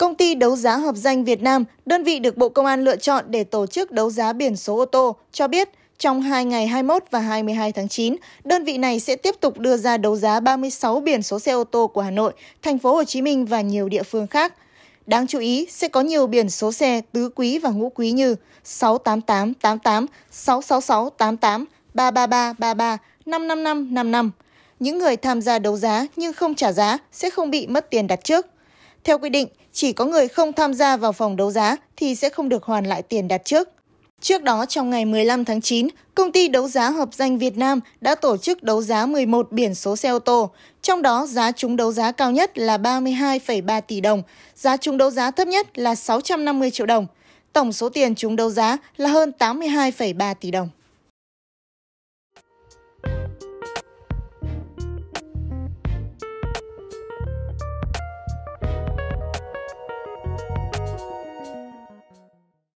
Công ty đấu giá hợp danh Việt Nam, đơn vị được Bộ Công an lựa chọn để tổ chức đấu giá biển số ô tô, cho biết trong 2 ngày 21 và 22 tháng 9, đơn vị này sẽ tiếp tục đưa ra đấu giá 36 biển số xe ô tô của Hà Nội, thành phố Hồ Chí Minh và nhiều địa phương khác. Đáng chú ý sẽ có nhiều biển số xe tứ quý và ngũ quý như 68888, 66688, 33333, 55555. Những người tham gia đấu giá nhưng không trả giá sẽ không bị mất tiền đặt trước. Theo quy định, chỉ có người không tham gia vào phòng đấu giá thì sẽ không được hoàn lại tiền đặt trước. Trước đó trong ngày 15 tháng 9, công ty đấu giá hợp danh Việt Nam đã tổ chức đấu giá 11 biển số xe ô tô, trong đó giá trúng đấu giá cao nhất là 32,3 tỷ đồng, giá trúng đấu giá thấp nhất là 650 triệu đồng. Tổng số tiền trúng đấu giá là hơn 82,3 tỷ đồng.